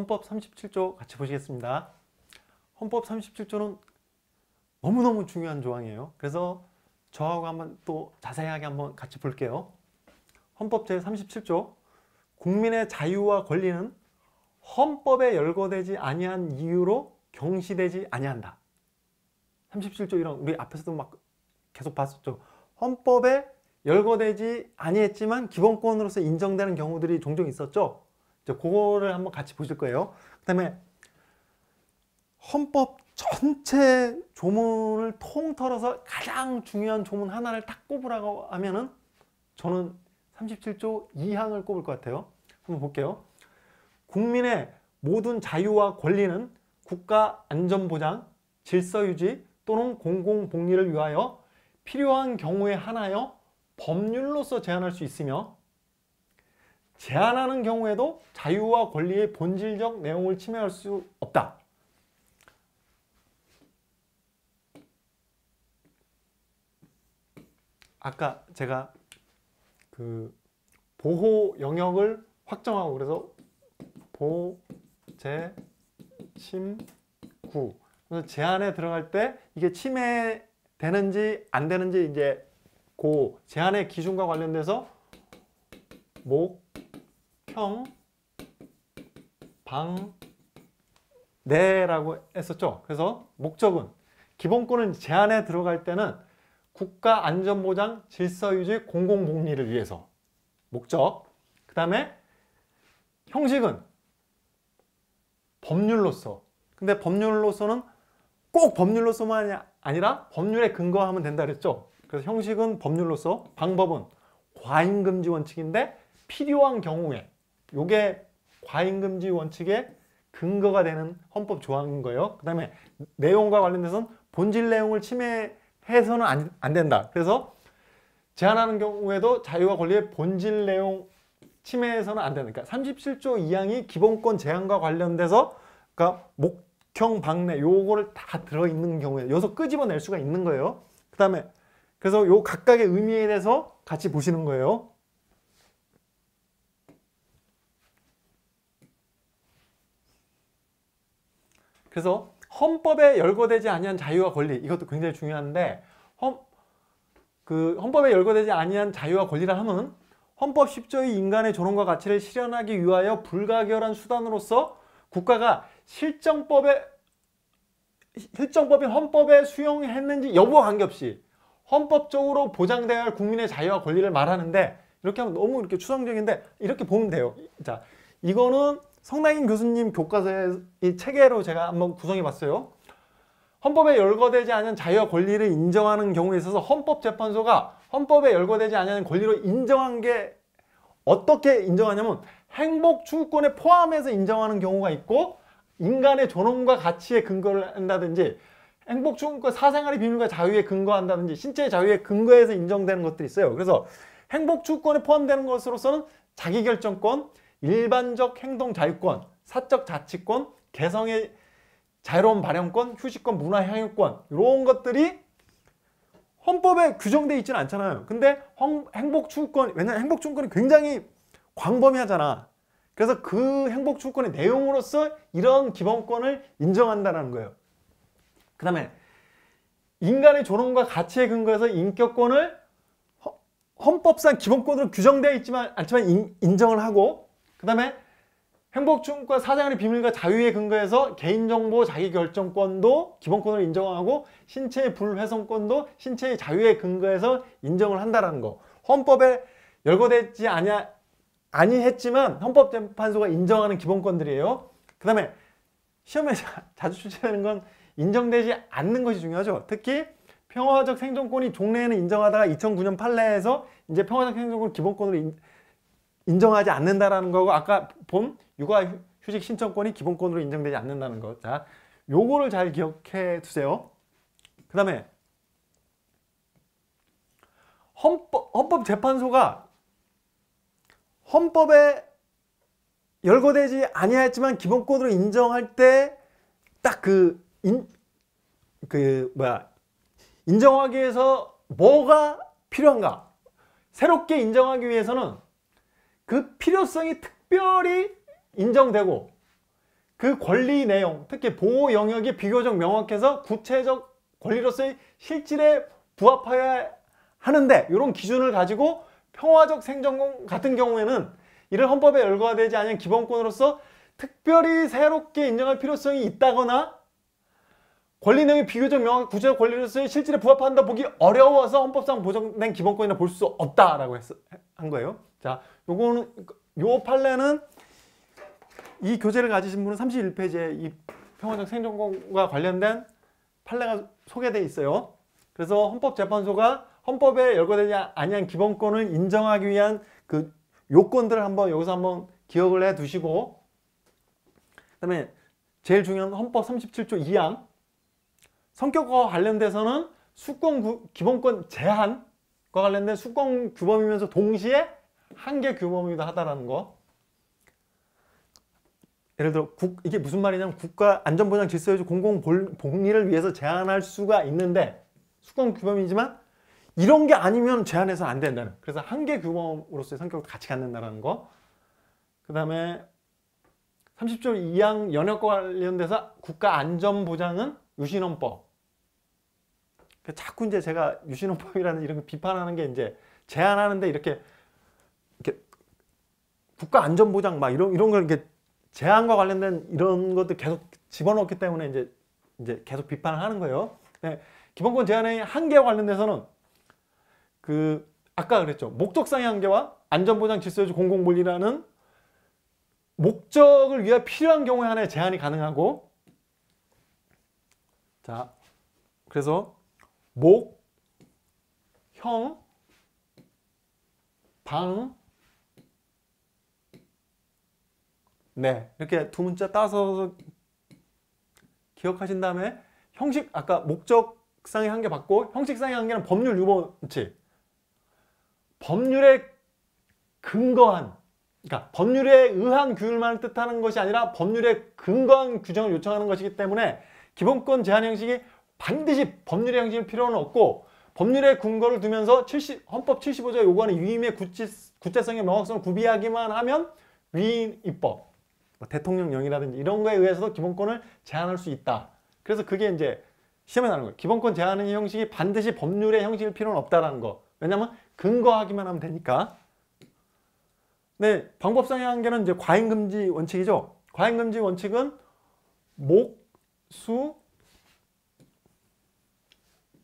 헌법 37조 같이 보시겠습니다. 헌법 37조는 너무너무 중요한 조항이에요. 그래서 저하고 한번 또 자세하게 한번 같이 볼게요. 헌법 제37조 국민의 자유와 권리는 헌법에 열거되지 아니한 이유로 경시되지 아니한다. 37조 이런 우리 앞에서도 막 계속 봤었죠. 헌법에 열거되지 아니했지만 기본권으로서 인정되는 경우들이 종종 있었죠. 이제 그거를 한번 같이 보실 거예요. 그 다음에 헌법 전체 조문을 통틀어서 가장 중요한 조문 하나를 딱 꼽으라고 하면은 저는 37조 2항을 꼽을 것 같아요. 한번 볼게요. 국민의 모든 자유와 권리는 국가 안전보장, 질서유지 또는 공공복리를 위하여 필요한 경우에 하나여 법률로서 제한할 수 있으며 제한하는 경우에도 자유와 권리의 본질적 내용을 침해할 수 없다. 아까 제가 그 보호 영역을 확정하고 그래서 보 제 침구 그래서 제한에 들어갈 때 이게 침해되는지 안 되는지 이제 그 제한의 기준과 관련돼서 목 형, 방, 내라고 했었죠. 그래서 목적은 기본권은 제안에 들어갈 때는 국가 안전보장 질서 유지 공공복리를 위해서 목적 그 다음에 형식은 법률로서 근데 법률로서는 꼭 법률로서만 이 아니라 법률에 근거하면 된다 그랬죠 그래서 형식은 법률로서 방법은 과잉금지 원칙인데 필요한 경우에 요게 과잉금지 원칙의 근거가 되는 헌법 조항인 거예요. 그 다음에 내용과 관련돼서는 본질 내용을 침해해서는 안, 안 된다. 그래서 제한하는 경우에도 자유와 권리의 본질 내용 침해해서는 안 된다. 그러니까 37조 2항이 기본권 제한과 관련돼서 그러니까 목형 박내 요거를 다 들어있는 경우에 여기서 끄집어낼 수가 있는 거예요. 그 다음에 그래서 요 각각의 의미에 대해서 같이 보시는 거예요. 그래서 헌법에 열거되지 아니한 자유와 권리 이것도 굉장히 중요한데 헌, 그 헌법에 열거되지 아니한 자유와 권리라 함은 헌법 10조의 인간의 존엄과 가치를 실현하기 위하여 불가결한 수단으로서 국가가 실정법에 실정법인 헌법에 수용했는지 여부와 관계없이 헌법적으로 보장돼야 할 국민의 자유와 권리를 말하는데 이렇게 하면 너무 이렇게 추상적인데 이렇게 보면 돼요. 자, 이거는 성나인 교수님 교과서의 이 체계로 제가 한번 구성해 봤어요. 헌법에 열거되지 않은 자유와 권리를 인정하는 경우에 있어서 헌법재판소가 헌법에 열거되지 않은 권리로 인정한 게 어떻게 인정하냐면 행복 추구권에 포함해서 인정하는 경우가 있고 인간의 존엄과 가치에 근거를 한다든지 행복 추구권 사생활의 비밀과 자유에 근거한다든지 신체의 자유에 근거해서 인정되는 것들이 있어요. 그래서 행복 추구권에 포함되는 것으로서는 자기결정권, 일반적 행동 자유권, 사적 자치권, 개성의 자유로운 발현권, 휴식권, 문화 향유권 이런 것들이 헌법에 규정돼 있지는 않잖아요. 근데 행복 추구권, 왜냐면 하 행복 추구권이 굉장히 광범위하잖아. 그래서 그 행복 추구권의 내용으로서 이런 기본권을 인정한다는 거예요. 그 다음에 인간의 존엄과 가치에 근거해서 인격권을 헌법상 기본권으로 규정되어 있지만 않지만 인, 정을 하고 그 다음에 행복증권 사생활의 비밀과 자유의근거에서 개인정보 자기결정권도 기본권을 인정하고 신체의 불훼손권도 신체의 자유의근거에서 인정을 한다라는 거 헌법에 열거되지 아니야 아니했지만 헌법재판소가 인정하는 기본권들이에요 그 다음에 시험에 자, 자주 출제되는 건 인정되지 않는 것이 중요하죠 특히 평화적 생존권이 종래에는 인정하다가 2009년 판례에서 이제 평화적 생존권 기본권으로 인, 인정하지 않는다라는 거고 아까 본 육아 휴직 신청권이 기본권으로 인정되지 않는다는 거. 자, 요거를 잘 기억해 두세요. 그 다음에 헌법, 헌법재판소가 헌법에 열거되지 아니하였지만 기본권으로 인정할 때 딱 그 인, 그 뭐야 인정하기 위해서 뭐가 필요한가 새롭게 인정하기 위해서는 그 필요성이 특별히 인정되고 그 권리 내용, 특히 보호 영역이 비교적 명확해서 구체적 권리로서의 실질에 부합해야 하는데 이런 기준을 가지고 평화적 생존 같은 경우에는 이를 헌법에 열거되지 않은 기본권으로서 특별히 새롭게 인정할 필요성이 있다거나 권리 내용이 비교적 명확 구체적 권리로서의 실질에 부합한다 보기 어려워서 헌법상 보장된 기본권이나 볼 수 없다라고 했, 한 거예요. 자, 요거는 요 판례는 이 교재를 가지신 분은 31페이지에 이 평화적 생존과 권 관련된 판례가 소개돼 있어요. 그래서 헌법재판소가 헌법에 열거되지 아니한 기본권을 인정하기 위한 그 요건들을 한번 여기서 한번 기억을 해 두시고 그다음에 제일 중요한 헌법 37조 2항 성격과 관련돼서는 수권 기본권 제한과 관련된 수권 규범이면서 동시에 한계 규범이다 하다라는 거. 예를 들어 국, 이게 무슨 말이냐면 국가 안전보장 질서유지 공공 복리를 위해서 제한할 수가 있는데 수권 규범이지만 이런 게 아니면 제한해서 안 된다는 그래서 한계 규범으로서의 성격을 같이 갖는다는 라 거. 그 다음에 30조 2항 연역과 관련돼서 국가 안전보장은 유신헌법. 그러니까 자꾸 이제 제가 유신헌법이라는 이런 비판하는 게 이제 제한하는데 이렇게 국가 안전보장 막 이런 이런 걸 이렇게 제한과 관련된 이런 것도 계속 집어넣기 때문에 이제 이제 계속 비판을 하는 거예요. 네. 기본권 제한의 한계와 관련돼서는 그 아까 그랬죠. 목적상의 한계와 안전보장 질서유지 공공물리라는 목적을 위해 필요한 경우에 한해 제한이 가능하고 자 그래서 목, 형, 방, 네, 이렇게 두 문자 따서 기억하신 다음에 형식, 아까 목적상의 한계 받고 형식상의 한계는 법률 유보치 법률에 근거한, 그러니까 법률에 의한 규율만을 뜻하는 것이 아니라 법률에 근거한 규정을 요청하는 것이기 때문에 기본권 제한 형식이 반드시 법률의 형식일 필요는 없고 법률의 근거를 두면서 70, 헌법 75조에 요구하는 위임의 구치, 구체성의 명확성을 구비하기만 하면 위임 입법 뭐 대통령령이라든지 이런 거에 의해서도 기본권을 제한할 수 있다. 그래서 그게 이제 시험에 나는 거예요. 기본권 제한의 형식이 반드시 법률의 형식일 필요는 없다라는 거. 왜냐하면 근거하기만 하면 되니까. 네, 방법상의 한계는 이제 과잉금지 원칙이죠. 과잉금지 원칙은 목, 수,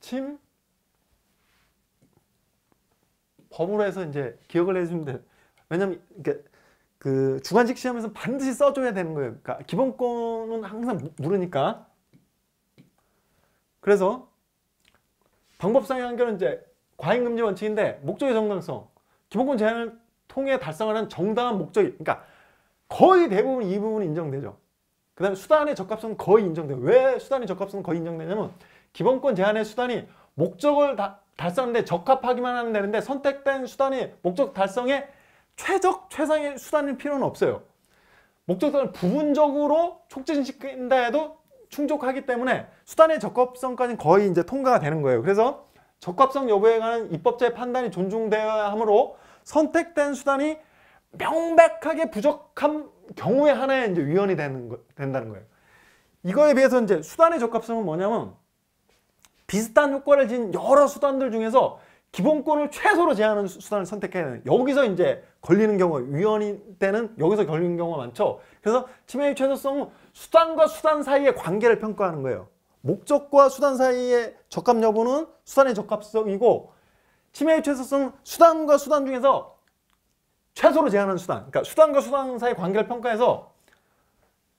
침, 법으로 해서 이제 기억을 해주면 돼. 왜냐면 이게 그 주관식 시험에서 반드시 써줘야 되는 거예요. 그러니까 기본권은 항상 모르니까. 그래서 방법상의 한결은 이제 과잉금지 원칙인데 목적의 정당성, 기본권 제한을 통해 달성하는 정당한 목적이 그러니까 거의 대부분 이 부분이 인정되죠. 그 다음에 수단의 적합성은 거의 인정돼요. 왜 수단의 적합성은 거의 인정되냐면 기본권 제한의 수단이 목적을 달성하는데 적합하기만 하면 되는데 선택된 수단이 목적 달성에 최적 최상의 수단일 필요는 없어요. 목적선을 부분적으로 촉진시킨다 해도 충족하기 때문에 수단의 적합성까지는 거의 이제 통과가 되는 거예요. 그래서 적합성 여부에 관한 입법자의 판단이 존중되어야 하므로 선택된 수단이 명백하게 부족한 경우에 하나의 이제 위헌이 되는 거, 된다는 거예요. 이거에 비해서 이제 수단의 적합성은 뭐냐면 비슷한 효과를 지닌 여러 수단들 중에서 기본권을 최소로 제한하는 수단을 선택해야 되는 여기서 이제 걸리는 경우 위헌인 때는 여기서 걸리는 경우가 많죠 그래서 침해의 최소성은 수단과 수단 사이의 관계를 평가하는 거예요 목적과 수단 사이의 적합 여부는 수단의 적합성이고 침해의 최소성은 수단과 수단 중에서 최소로 제한하는 수단 그러니까 수단과 수단 사이의 관계를 평가해서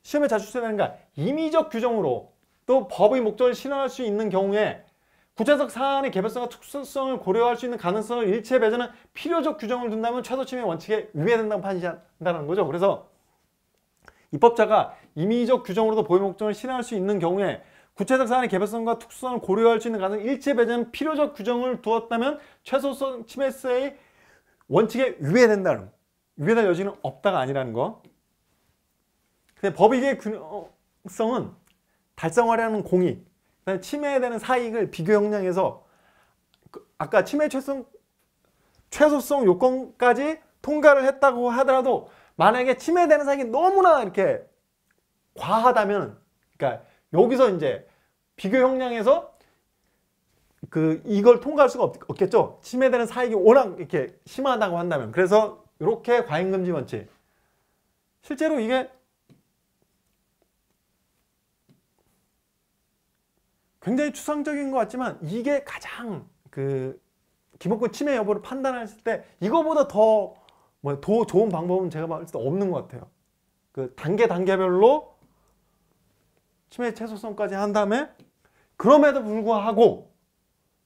시험에 자주 쓰는 게임의적 규정으로 또 법의 목적을 실현할 수 있는 경우에 구체적 사안의 개별성과 특수성을 고려할 수 있는 가능성을 일체 배제는 필요적 규정을 둔다면 최소침해 원칙에 위배된다고 판시한다는 거죠. 그래서 입법자가 임의적 규정으로도 보유 목적을 실현할 수 있는 경우에 구체적 사안의 개별성과 특수성을 고려할 수 있는 가능 일체 배제는 필요적 규정을 두었다면 최소성 침해세의 원칙에 위배된다는 위배될 여지는 없다가 아니라는 거. 근데 법익의 균형성은 달성하려는 공의 침해에 대한 사익을 비교 형량에서 그 아까 치매 최소 최소성 요건까지 통과를 했다고 하더라도 만약에 침해되는 사익이 너무나 이렇게 과하다면 그러니까 여기서 이제 비교 형량에서 그 이걸 통과할 수가 없, 겠죠 침해되는 사익이 워낙 이렇게 심하다고 한다면 그래서 이렇게 과잉금지 원칙 실제로 이게 굉장히 추상적인 것 같지만 이게 가장 그기본권 침해 여부를 판단했을 때 이거보다 더 뭐더 뭐 좋은 방법은 제가 봤을 때 없는 것 같아요. 그 단계 단계별로 침해 최소성까지 한 다음에 그럼에도 불구하고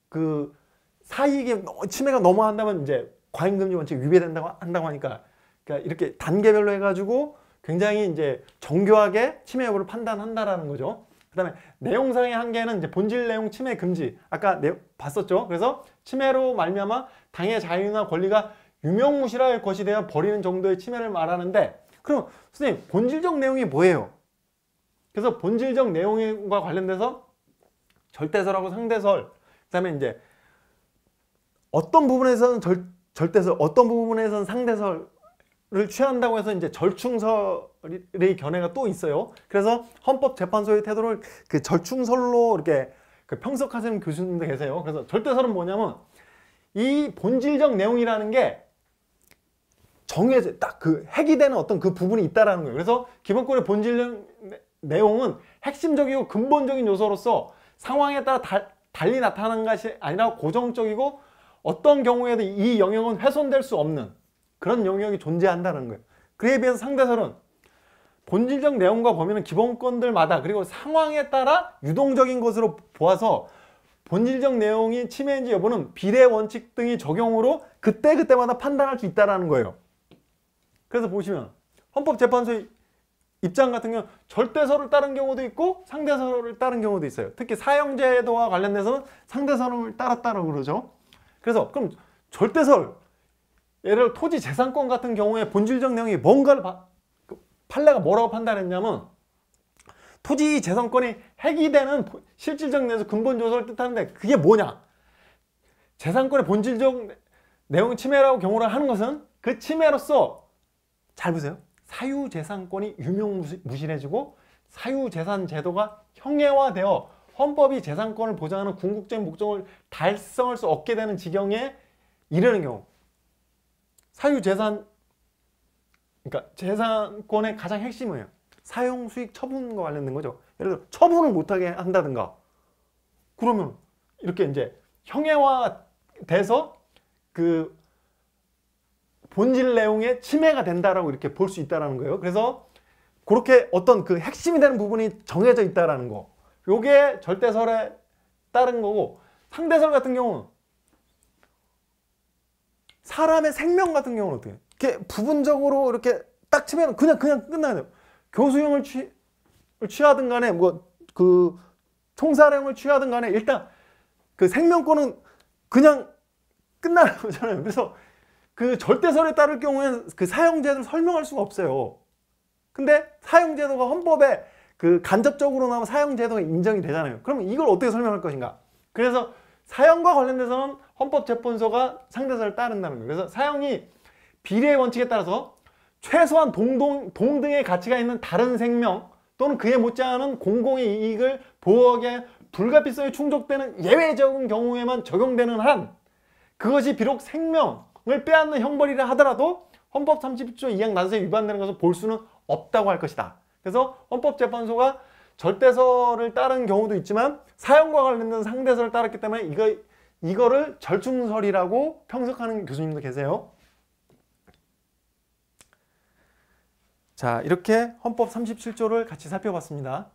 그 사이에 치매가 넘어간다면 이제 과잉금지 원칙 위배된다고 한다고 하니까 그러니까 이렇게 단계별로 해가지고 굉장히 이제 정교하게 침해 여부를 판단한다라는 거죠. 그 다음에 내용상의 한계는 이제 본질 내용 침해 금지 아까 내, 봤었죠 그래서 침해로 말미암아 당의 자유나 권리가 유명무실할 것이 되어 버리는 정도의 침해를 말하는데 그럼 선생님 본질적 내용이 뭐예요? 그래서 본질적 내용과 관련돼서 절대설하고 상대설 그 다음에 이제 어떤 부분에서는 절, 절대설 어떤 부분에서는 상대설 를 취한다고 해서 이제 절충설의 견해가 또 있어요. 그래서 헌법재판소의 태도를 그 절충설로 이렇게 그 평석하시는 교수님도 계세요. 그래서 절대설은 뭐냐면 이 본질적 내용이라는 게 정해져 딱 그 핵이 되는 어떤 그 부분이 있다라는 거예요. 그래서 기본권의 본질적 내용은 핵심적이고 근본적인 요소로서 상황에 따라 다, 달리 나타나는 것이 아니라 고정적이고 어떤 경우에도 이 영역은 훼손될 수 없는 그런 영역이 존재한다는 거예요. 그에 비해서 상대설은 본질적 내용과 범위는 기본권들마다 그리고 상황에 따라 유동적인 것으로 보아서 본질적 내용이 침해인지 여부는 비례 원칙 등이 적용으로 그때그때마다 판단할 수 있다는 거예요. 그래서 보시면 헌법재판소의 입장 같은 경우는 절대서를 따른 경우도 있고 상대서를 따른 경우도 있어요. 특히 사형제도와 관련돼서는 상대서를 따랐다고 그러죠. 그래서 그럼 절대설 예를 들어 토지 재산권 같은 경우에 본질적 내용이 뭔가를 바, 그 판례가 뭐라고 판단했냐면 토지 재산권이 해기되는 실질적 내에서 근본 조서를 뜻하는데 그게 뭐냐? 재산권의 본질적 내용 침해라고 경우를 하는 것은 그 침해로서 잘 보세요. 사유재산권이 유명무실해지고 사유재산 제도가 형해화되어 헌법이 재산권을 보장하는 궁극적인 목적을 달성할 수 없게 되는 지경에 이르는 경우 사유재산 그러니까 재산권의 가장 핵심이에요. 사용 수익 처분과 관련된 거죠. 예를 들어 처분을 못하게 한다든가 그러면 이렇게 이제 형해화 돼서 그 본질 내용의 침해가 된다라고 이렇게 볼 수 있다라는 거예요. 그래서 그렇게 어떤 그 핵심이 되는 부분이 정해져 있다라는 거. 요게 절대설에 따른 거고 상대설 같은 경우는 사람의 생명 같은 경우는 어떻게? 이렇게 부분적으로 이렇게 딱 치면 그냥 그냥 끝나요. 교수형을 취, 취하든 간에 뭐 그 총살형을 취하든 간에 일단 그 생명권은 그냥 끝나는 거잖아요. 그래서 그 절대설에 따를 경우에는 그 사형제도를 설명할 수가 없어요. 근데 사형제도가 헌법에 그 간접적으로 나오 사형제도가 인정이 되잖아요. 그러면 이걸 어떻게 설명할 것인가? 그래서 사형과 관련돼서는 헌법재판소가 상대사를 따른다는 거예요. 그래서 사형이 비례 의 원칙에 따라서 최소한 동동, 동등의 가치가 있는 다른 생명 또는 그에 못지않은 공공의 이익을 보호하기에 불가피성이 충족되는 예외적인 경우에만 적용되는 한 그것이 비록 생명을 빼앗는 형벌이라 하더라도 헌법 30조 2항 난소에 위반되는 것을 볼 수는 없다고 할 것이다. 그래서 헌법재판소가 절대서를 따른 경우도 있지만 사형과 관련된 상대서를 따랐기 때문에 이거 이거를 절충설이라고 평석하는 교수님도 계세요. 자, 이렇게 헌법 37조를 같이 살펴봤습니다.